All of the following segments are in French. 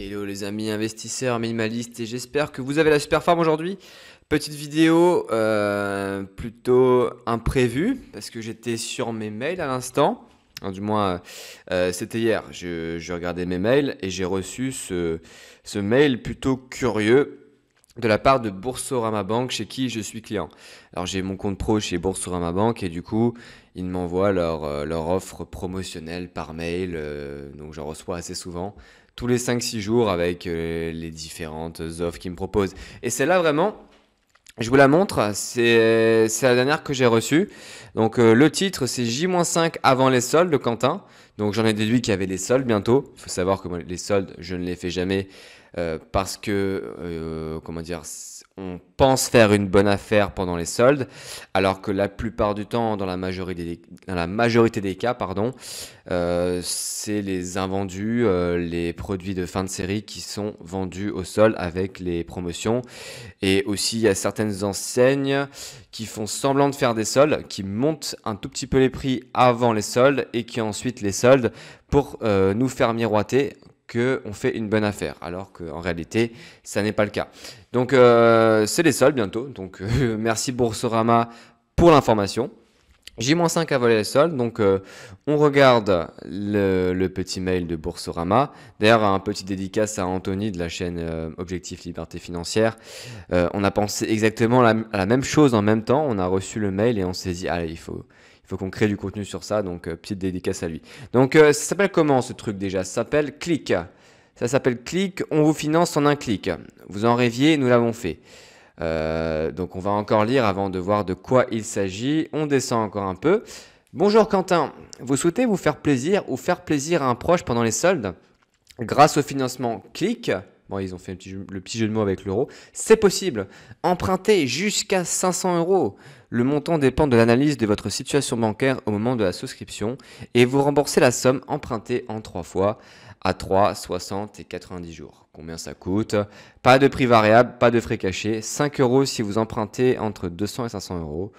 Hello les amis investisseurs minimalistes et j'espère que vous avez la super forme aujourd'hui. Petite vidéo euh, plutôt imprévue parce que j'étais sur mes mails à l'instant. du moins, euh, euh, c'était hier. Je, regardais mes mails et j'ai reçu ce, ce mail plutôt curieux de la part de Boursorama banque chez qui je suis client. Alors j'ai mon compte pro chez Boursorama banque et du coup ils m'envoient leur, euh, leur offre promotionnelle par mail, euh, donc j'en reçois assez souvent, tous les 5-6 jours avec euh, les différentes offres qu'ils me proposent. Et celle là vraiment, je vous la montre, c'est la dernière que j'ai reçue. Donc le titre c'est J-5 avant les soldes de Quentin. Donc j'en ai déduit qu'il y avait des soldes bientôt. Il faut savoir que les soldes, je ne les fais jamais euh, parce que, euh, comment dire, on pense faire une bonne affaire pendant les soldes, alors que la plupart du temps, dans la majorité des, dans la majorité des cas, pardon, euh, c'est les invendus, les produits de fin de série qui sont vendus au sol avec les promotions. Et aussi, il y a certaines enseignes qui font semblant de faire des soldes, qui montent un tout petit peu les prix avant les soldes et qui ensuite les soldes pour euh, nous faire miroiter qu'on fait une bonne affaire, alors qu'en réalité, ça n'est pas le cas. Donc, euh, c'est les soldes bientôt. Donc, euh, merci Boursorama pour l'information. J-5 à voler les soldes, donc on regarde le, petit mail de Boursorama. D'ailleurs, un petit dédicace à Anthony de la chaîne Objectif Liberté Financière. on a pensé exactement la, la même chose en même temps. On a reçu le mail et on s'est dit, allez, il faut, faut qu'on crée du contenu sur ça, donc euh, petite dédicace à lui. Donc euh, ça s'appelle comment ce truc déjà Ça s'appelle Click. Ça s'appelle Click, on vous finance en un clic. Vous en rêviez, nous l'avons fait. Euh, donc on va encore lire avant de voir de quoi il s'agit. On descend encore un peu. Bonjour Quentin, vous souhaitez vous faire plaisir ou faire plaisir à un proche pendant les soldes Grâce au financement Click, Bon, ils ont fait le petit jeu, de mots avec l'euro. C'est possible. empruntez jusqu'à 500 euros. Le montant dépend de l'analyse de votre situation bancaire au moment de la souscription et vous remboursez la somme empruntée en trois fois à 3, 60 et 90 jours. Combien ça coûte Pas de prix variable, pas de frais cachés. 5 euros si vous empruntez entre 200 et 500 euros.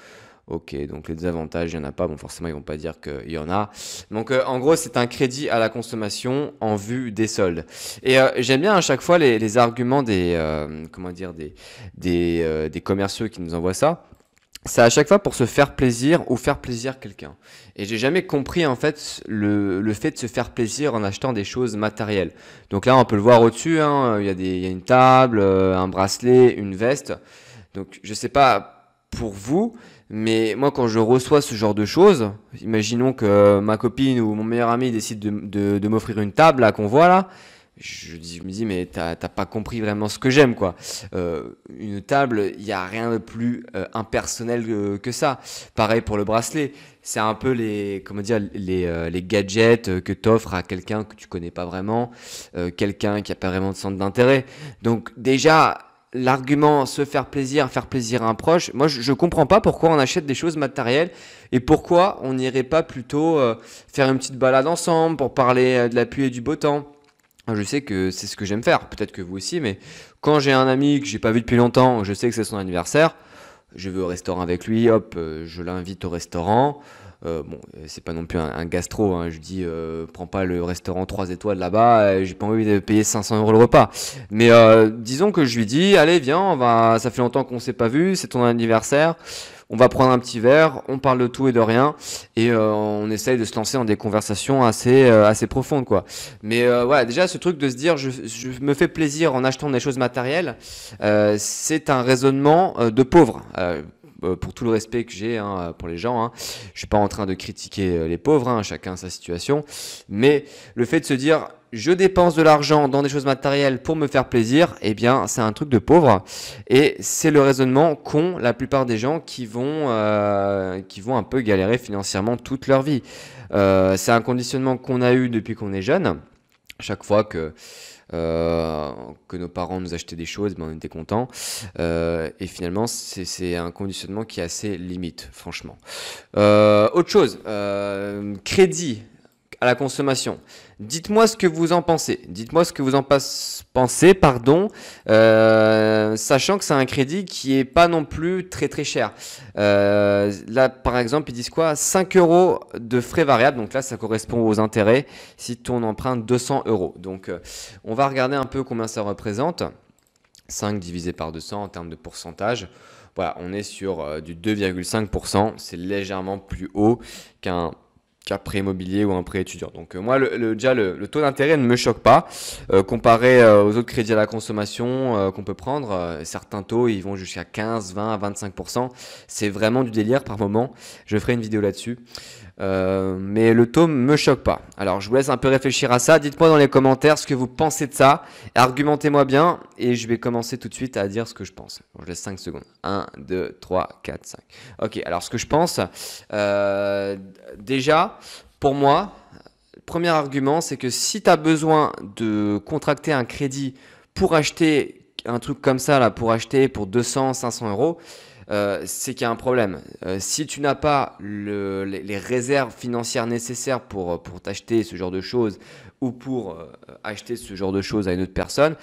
Ok, donc les désavantages, il n'y en a pas. Bon, forcément, ils vont pas dire qu'il y en a. Donc, euh, en gros, c'est un crédit à la consommation en vue des soldes. Et euh, j'aime bien à chaque fois les, arguments des, euh, comment dire, des, des, commerciaux qui nous envoient ça. C'est à chaque fois pour se faire plaisir ou faire plaisir quelqu'un. Et j'ai jamais compris en fait le, le, fait de se faire plaisir en achetant des choses matérielles. Donc là, on peut le voir au-dessus. Hein. il y, a des, il y a une table, un bracelet, une veste. Donc je sais pas pour vous, mais moi, quand je reçois ce genre de choses, imaginons que euh, ma copine ou mon meilleur ami décide de, m'offrir une table là qu'on voit là, je, dis, je me dis mais t'as pas compris vraiment ce que j'aime quoi. Euh, une table, il y a rien de plus euh, impersonnel que, ça. Pareil pour le bracelet, c'est un peu les comment dire les, les gadgets que t'offres à quelqu'un que tu connais pas vraiment, quelqu'un qui a pas vraiment de centre d'intérêt. Donc déjà l'argument se faire plaisir, faire plaisir à un proche, moi je, ne comprends pas pourquoi on achète des choses matérielles et pourquoi on n'irait pas plutôt euh, faire une petite balade ensemble pour parler euh, de la pluie et du beau temps. Je sais que c'est ce que j'aime faire, peut-être que vous aussi, mais quand j'ai un ami que j'ai pas vu depuis longtemps, je sais que c'est son anniversaire, je vais au restaurant avec lui, hop, euh, je l'invite au restaurant, euh, bon, euh, c'est pas non plus un, gastro. Hein. Je dis, euh, prends pas le restaurant 3 étoiles là-bas. J'ai pas envie de payer 500 euros le repas. Mais disons que je lui dis, allez, viens, on va. Ça fait longtemps qu'on s'est pas vu. C'est ton anniversaire. On va prendre un petit verre. On parle de tout et de rien. Et on essaye de se lancer dans des conversations assez assez profondes, quoi. Mais voilà, déjà ce truc de se dire, je, je, me fais plaisir en achetant des choses matérielles. c'est un raisonnement de pauvre euh, pour tout le respect que j'ai hein, pour les gens, je hein. je suis pas en train de critiquer euh, les pauvres, hein, chacun sa situation, mais le fait de se dire je dépense de l'argent dans des choses matérielles pour me faire plaisir, eh bien c'est un truc de pauvre. Et c'est le raisonnement qu'ont la plupart des gens qui vont, euh, qui vont un peu galérer financièrement toute leur vie. c'est un conditionnement qu'on a eu depuis qu'on est jeune. Chaque fois que euh, que nos parents nous achetaient des choses, mais ben, on était contents. Euh, et finalement, c'est un conditionnement qui est assez limite, franchement. Euh, autre chose, crédit à la consommation. Dites-moi ce que vous en pensez. Dites-moi ce que vous en pensez, pardon, euh, sachant que c'est un crédit qui est pas non plus très très cher. Euh, là, par exemple, ils disent quoi 5 euros de frais variables. Donc là, ça correspond aux intérêts si on emprunte 200 euros. Donc, euh, on va regarder un peu combien ça représente. 5 divisé par 200 en termes de pourcentage. Voilà, on est sur du 2,5%. C'est légèrement plus haut qu'un qu'un prêt immobilier ou un prêt étudiant. Donc euh, moi, le, déjà, le, taux d'intérêt ne me choque pas. Euh, comparé euh, aux autres crédits à la consommation qu'on peut prendre, certains taux, ils vont jusqu'à 15, 20, 25%. C'est vraiment du délire par moment. Je ferai une vidéo là-dessus. Euh, mais le tome me choque pas. Alors je vous laisse un peu réfléchir à ça. Dites-moi dans les commentaires ce que vous pensez de ça. Argumentez-moi bien et je vais commencer tout de suite à dire ce que je pense. je laisse 5 secondes. 1, 2, 3, 4, 5. Ok, alors ce que je pense, euh, déjà, pour moi, premier argument, c'est que si tu as besoin de contracter un crédit pour acheter un truc comme ça, là, pour acheter pour 200, 500 euros, euh, c'est qu'il y a un problème. Euh, si tu n'as pas les, réserves financières nécessaires pour, euh, pour t'acheter ce genre de choses ou pour acheter ce genre de choses à une autre personne,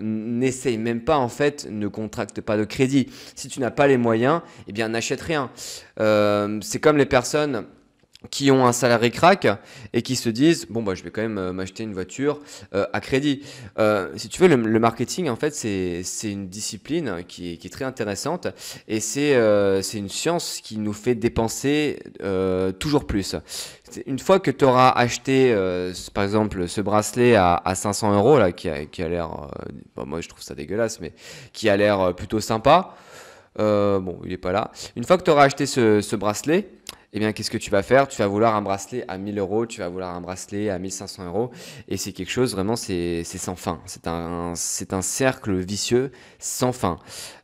n'essaye même pas en fait, ne contracte pas de crédit. Si tu n'as pas les moyens, eh bien n'achète rien. c'est comme les personnes qui ont un salarié crack et qui se disent bon bah je vais quand même euh, m'acheter une voiture euh, à crédit. Euh, si tu veux le, marketing en fait c'est une discipline qui est, très intéressante et c'est c'est une science qui nous fait dépenser toujours plus. Une fois que tu auras acheté par exemple ce bracelet à, à 500 euros là qui a, qui a l'air moi je trouve ça dégueulasse mais qui a l'air plutôt sympa euh, bon, il n'est pas là. Une fois que tu auras acheté ce, bracelet, eh bien, qu'est-ce que tu vas faire Tu vas vouloir un bracelet à 1000 euros, tu vas vouloir un bracelet à 1500 euros. Et c'est quelque chose, vraiment, c'est sans fin. C'est un, cercle vicieux sans fin.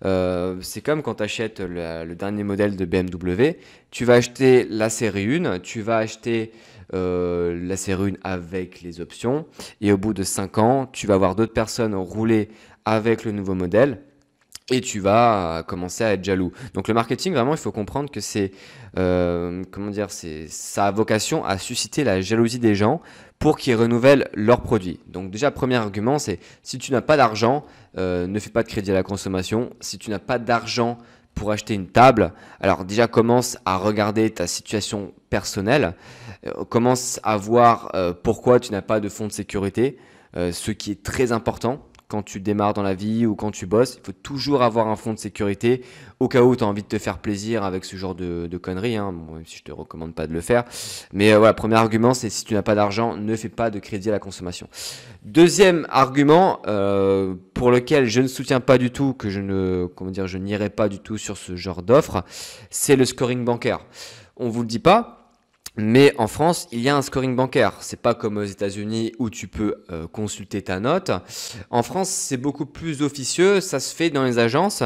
Euh, c'est comme quand tu achètes le, dernier modèle de BMW. Tu vas acheter la série 1, tu vas acheter euh, la série 1 avec les options. Et au bout de 5 ans, tu vas voir d'autres personnes rouler avec le nouveau modèle et tu vas euh, commencer à être jaloux. Donc le marketing, vraiment, il faut comprendre que c'est, euh, comment dire, c'est, sa vocation à susciter la jalousie des gens pour qu'ils renouvellent leurs produits. Donc déjà, premier argument, c'est si tu n'as pas d'argent, euh, ne fais pas de crédit à la consommation. Si tu n'as pas d'argent pour acheter une table, alors déjà commence à regarder ta situation personnelle, commence à voir pourquoi tu n'as pas de fonds de sécurité, ce qui est très important quand tu démarres dans la vie ou quand tu bosses, il faut toujours avoir un fonds de sécurité au cas où tu as envie de te faire plaisir avec ce genre de, conneries, hein, bon, si je te recommande pas de le faire. Mais euh, voilà, premier argument, c'est si tu n'as pas d'argent, ne fais pas de crédit à la consommation. Deuxième argument euh, pour lequel je ne soutiens pas du tout, que je ne, comment dire, je n'irai pas du tout sur ce genre d'offre, c'est le scoring bancaire. On vous le dit pas, mais en France, il y a un scoring bancaire. C'est pas comme aux États-Unis où tu peux euh, consulter ta note. En France, c'est beaucoup plus officieux. Ça se fait dans les agences.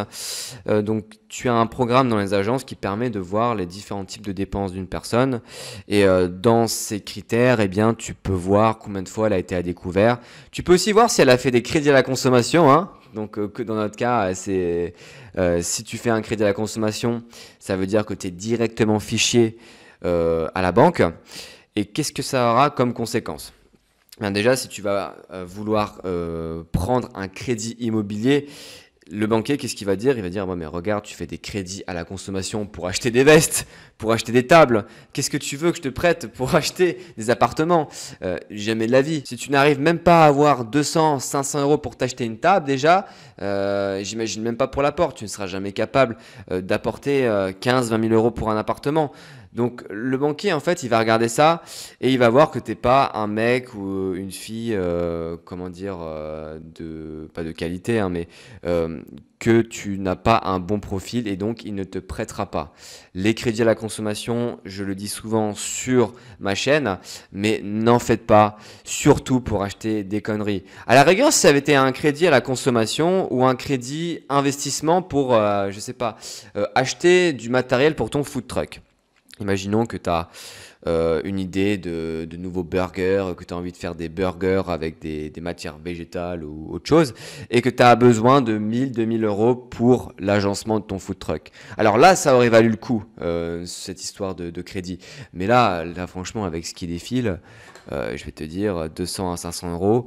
Euh, donc, tu as un programme dans les agences qui permet de voir les différents types de dépenses d'une personne. Et euh, dans ces critères, eh bien, tu peux voir combien de fois elle a été à découvert. Tu peux aussi voir si elle a fait des crédits à la consommation. Hein. Donc que dans notre cas, c'est si tu fais un crédit à la consommation, ça veut dire que tu es directement fichier. Euh, à la banque. Et qu'est-ce que ça aura comme conséquence déjà, si tu vas euh, vouloir euh, prendre un crédit immobilier, le banquier, qu'est-ce qu'il va dire Il va dire, ouais, mais regarde, tu fais des crédits à la consommation pour acheter des vestes, pour acheter des tables. Qu'est-ce que tu veux que je te prête pour acheter des appartements Jamais de la vie. Si tu n'arrives même pas à avoir 200, 500 euros pour t'acheter une table déjà, j'imagine même pas pour l'apport. Tu ne seras jamais capable d'apporter 15, 20 000 euros pour un appartement. Donc le banquier, en fait, il va regarder ça et il va voir que t'es pas un mec ou euh, une fille, euh, comment dire, euh, de pas de qualité, hein, mais que tu n'as pas un bon profil et donc il ne te prêtera pas. Les crédits à la consommation, je le dis souvent sur ma chaîne, mais n'en faites pas, surtout pour acheter des conneries. À la rigueur, si ça avait été un crédit à la consommation ou un crédit investissement pour, je sais pas, acheter du matériel pour ton food truck. Imaginons que tu as euh, une idée de, nouveaux burgers, que tu as envie de faire des burgers avec des, matières végétales ou autre chose, et que tu as besoin de 1000, 2000 euros pour l'agencement de ton food truck. Alors là, ça aurait valu le coup, euh, cette histoire de, crédit. Mais là, là, franchement, avec ce qui défile, euh, je vais te dire 200 à 500 euros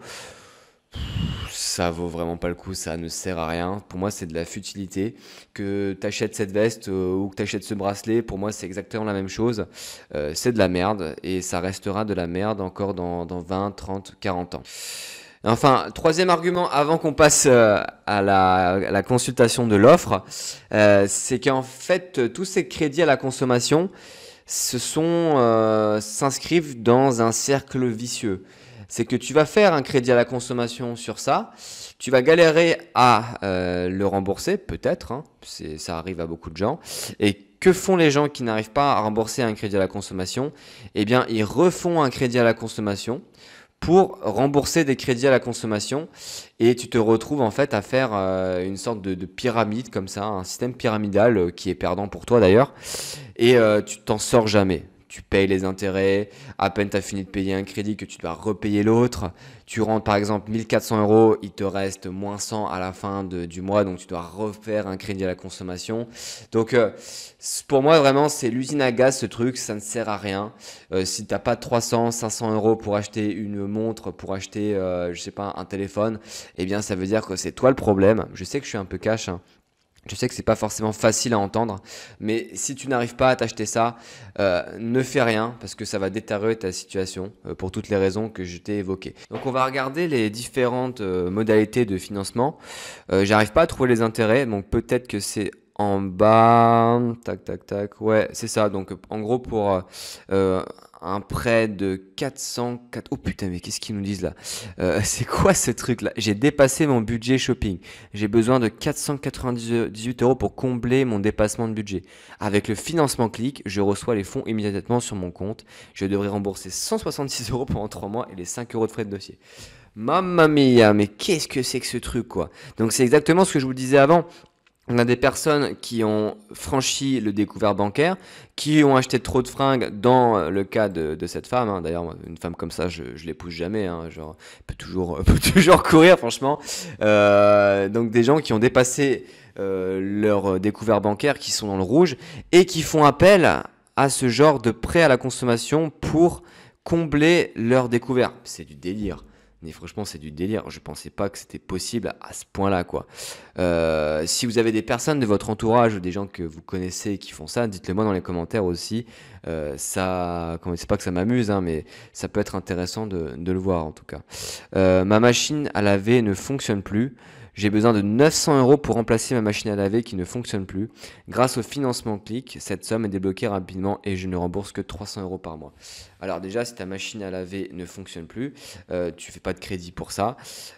ça vaut vraiment pas le coup, ça ne sert à rien. Pour moi, c'est de la futilité. Que tu achètes cette veste euh, ou que tu achètes ce bracelet, pour moi, c'est exactement la même chose. Euh, c'est de la merde et ça restera de la merde encore dans, 20, 30, 40 ans. Enfin, troisième argument avant qu'on passe euh, à, la, la, consultation de l'offre, c'est qu'en fait, tous ces crédits à la consommation s'inscrivent dans un cercle vicieux c'est que tu vas faire un crédit à la consommation sur ça, tu vas galérer à euh, le rembourser, peut-être, hein, ça arrive à beaucoup de gens, et que font les gens qui n'arrivent pas à rembourser un crédit à la consommation Eh bien, ils refont un crédit à la consommation pour rembourser des crédits à la consommation et tu te retrouves en fait à faire euh, une sorte de, pyramide comme ça, un système pyramidal euh, qui est perdant pour toi d'ailleurs et tu t'en sors jamais tu payes les intérêts, à peine tu as fini de payer un crédit que tu dois repayer l'autre, tu rentres par exemple 1400 euros, il te reste moins 100 à la fin du mois, donc tu dois refaire un crédit à la consommation. Donc euh, pour moi vraiment c'est l'usine à gaz ce truc, ça ne sert à rien. Euh, si tu n'as pas 300, 500 euros pour acheter une montre, pour acheter je euh, je sais pas un téléphone, eh bien ça veut dire que c'est toi le problème. Je sais que je suis un peu cash. Hein, je sais que c'est pas forcément facile à entendre, mais si tu n'arrives pas à t'acheter ça, euh, ne fais rien parce que ça va détériorer ta situation euh, pour toutes les raisons que je t'ai évoquées. Donc on va regarder les différentes euh, modalités de financement. J'arrive pas à trouver les intérêts, donc peut-être que c'est en bas. Tac, tac, tac. Ouais, c'est ça. Donc, en gros, pour euh, euh, un prêt de 404. Oh putain, mais qu'est-ce qu'ils nous disent là euh, C'est quoi ce truc là J'ai dépassé mon budget shopping. J'ai besoin de 498 euros pour combler mon dépassement de budget. Avec le financement clic, je reçois les fonds immédiatement sur mon compte. Je devrais rembourser 166 euros pendant 3 mois et les 5 euros de frais de dossier. Mamma mia, mais qu'est-ce que c'est que ce truc quoi Donc c'est exactement ce que je vous disais avant, on a des personnes qui ont franchi le découvert bancaire, qui ont acheté trop de fringues dans le cas de, cette femme. Hein. D'ailleurs, une femme comme ça, je, ne l'épouse jamais. Hein. Genre, peut toujours, peut toujours courir, franchement. Euh, donc des gens qui ont dépassé euh, leur découvert bancaire, qui sont dans le rouge et qui font appel à ce genre de prêt à la consommation pour combler leur découvert. C'est du délire. Mais franchement, c'est du délire. Je ne pensais pas que c'était possible à ce point-là, quoi. Euh, si vous avez des personnes de votre entourage ou des gens que vous connaissez qui font ça, dites-le moi dans les commentaires aussi. Euh, ça, comment c'est pas que ça m'amuse, hein, mais ça peut être intéressant de, le voir en tout cas. Euh, ma machine à laver ne fonctionne plus. J'ai besoin de 900 euros pour remplacer ma machine à laver qui ne fonctionne plus. Grâce au financement clic, cette somme est débloquée rapidement et je ne rembourse que 300 euros par mois. Alors déjà, si ta machine à laver ne fonctionne plus, euh, tu fais pas de crédit pour ça.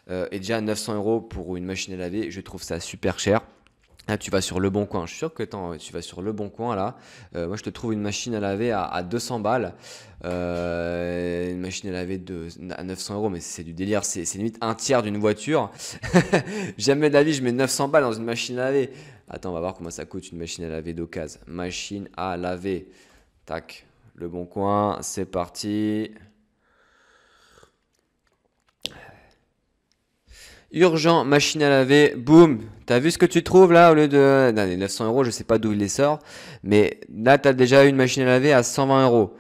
et déjà 900 euros pour une machine à laver, je trouve ça super cher. Ah, tu vas sur Le Bon Coin. Je suis sûr que tu vas sur Le Bon Coin là. Euh, moi, je te trouve une machine à laver à, 200 balles. Euh, une machine à laver de, à 900 euros, mais c'est du délire. C'est limite un tiers d'une voiture. Jamais de la vie, je mets 900 balles dans une machine à laver. Attends, on va voir comment ça coûte une machine à laver d'occasion. Machine à laver. Tac. Le Bon Coin, c'est parti. Urgent, machine à laver, boum. T'as vu ce que tu trouves là au lieu de non, 900 euros, je sais pas d'où il les sort, mais là t'as déjà une machine à laver à 120 euros.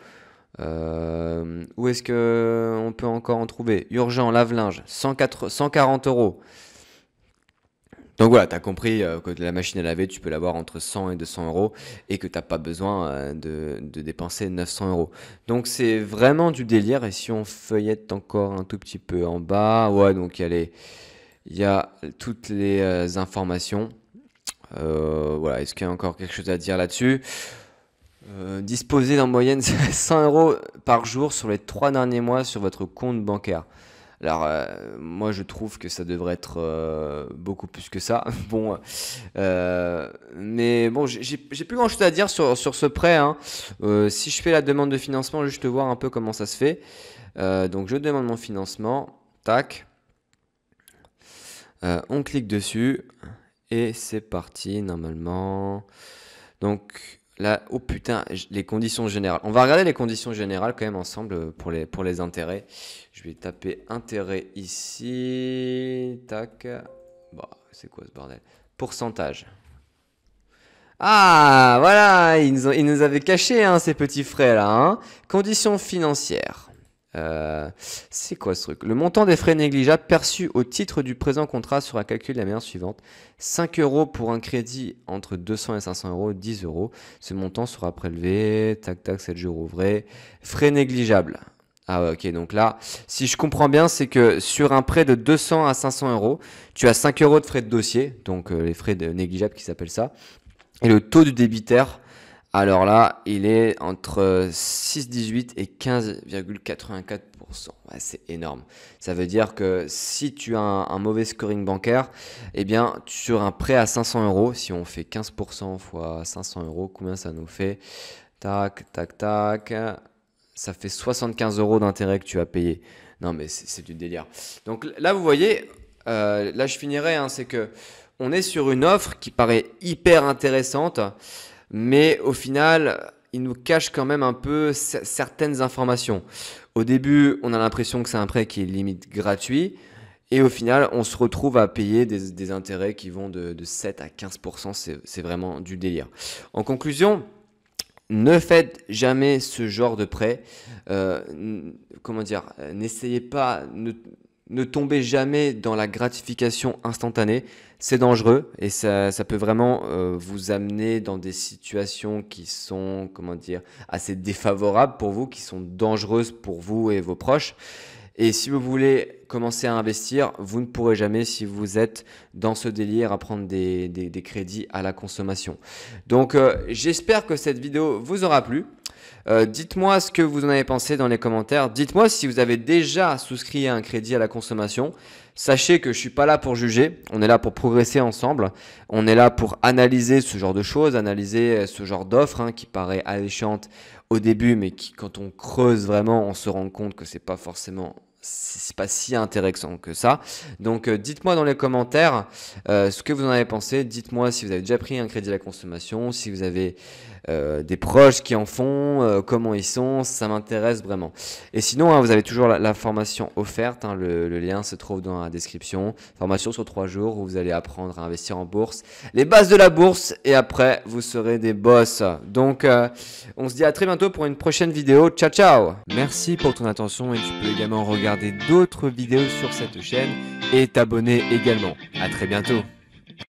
Euh, où est-ce que on peut encore en trouver Urgent, lave-linge, 140 euros. Donc voilà, tu as compris euh, que la machine à laver, tu peux l'avoir entre 100 et 200 euros et que tu n'as pas besoin euh, de, de, dépenser 900 euros. Donc c'est vraiment du délire. Et si on feuillette encore un tout petit peu en bas, ouais, donc il y a les, il y a toutes les euh, informations. Euh, voilà, est-ce qu'il y a encore quelque chose à dire là-dessus euh, Disposer Disposez en moyenne 100 euros par jour sur les trois derniers mois sur votre compte bancaire. Alors, moi, je trouve que ça devrait être beaucoup plus que ça. bon, mais bon, j'ai plus grand chose à dire sur, ce prêt. Hein. si je fais la demande de financement, juste voir un peu comment ça se fait. donc, je demande mon financement. Tac. Euh, on clique dessus et c'est parti normalement. Donc là, oh putain, les conditions générales. On va regarder les conditions générales quand même ensemble pour les, pour les intérêts. Je vais taper intérêt ici. Tac. Bah, c'est quoi ce bordel Pourcentage. Ah, voilà, ils nous, avaient caché hein, ces petits frais là. Hein. Conditions financières. Euh, c'est quoi ce truc Le montant des frais négligeables perçus au titre du présent contrat sera calculé de la manière suivante 5 euros pour un crédit entre 200 et 500 euros, 10 euros. Ce montant sera prélevé, tac tac, 7 jours ouvrés. Frais négligeables. Ah ok, donc là, si je comprends bien, c'est que sur un prêt de 200 à 500 euros, tu as 5 euros de frais de dossier, donc euh, les frais négligeables qui s'appellent ça, et le taux du débiteur alors là, il est entre 6,18 et 15,84%. c'est énorme. Ça veut dire que si tu as un, mauvais scoring bancaire, eh bien, sur un prêt à 500 euros, si on fait 15% fois 500 euros, combien ça nous fait Tac, tac, tac. Ça fait 75 euros d'intérêt que tu as payé. Non, mais c'est du délire. Donc là, vous voyez, euh, là, je finirai. Hein, c'est que on est sur une offre qui paraît hyper intéressante mais au final, il nous cache quand même un peu certaines informations. Au début, on a l'impression que c'est un prêt qui est limite gratuit. Et au final, on se retrouve à payer des, intérêts qui vont de, 7 à 15%. C'est vraiment du délire. En conclusion, ne faites jamais ce genre de prêt. Euh, comment dire N'essayez pas, ne tombez jamais dans la gratification instantanée. C'est dangereux et ça, peut vraiment euh, vous amener dans des situations qui sont, comment dire, assez défavorables pour vous, qui sont dangereuses pour vous et vos proches. Et si vous voulez commencer à investir, vous ne pourrez jamais si vous êtes dans ce délire à prendre des, crédits à la consommation. Donc euh, j'espère que cette vidéo vous aura plu. Euh, dites-moi ce que vous en avez pensé dans les commentaires. Dites-moi si vous avez déjà souscrit à un crédit à la consommation. Sachez que je suis pas là pour juger, on est là pour progresser ensemble, on est là pour analyser ce genre de choses, analyser euh, ce genre d'offres hein, qui paraît alléchante au début, mais qui quand on creuse vraiment, on se rend compte que c'est pas forcément c'est pas si intéressant que ça. Donc euh, dites-moi dans les commentaires ce que vous en avez pensé. Dites-moi si vous avez déjà pris un crédit à la consommation, si vous avez euh, des proches qui en font, euh, comment ils sont, ça m'intéresse vraiment. Et sinon, hein, vous avez toujours la, formation offerte, hein, le, lien se trouve dans la description. Formation sur trois jours où vous allez apprendre à investir en bourse, les bases de la bourse et après vous serez des boss. Donc euh, on se dit à très bientôt pour une prochaine vidéo. Ciao ciao Merci pour ton attention et tu peux également regarder d'autres vidéos sur cette chaîne et t'abonner également. À très bientôt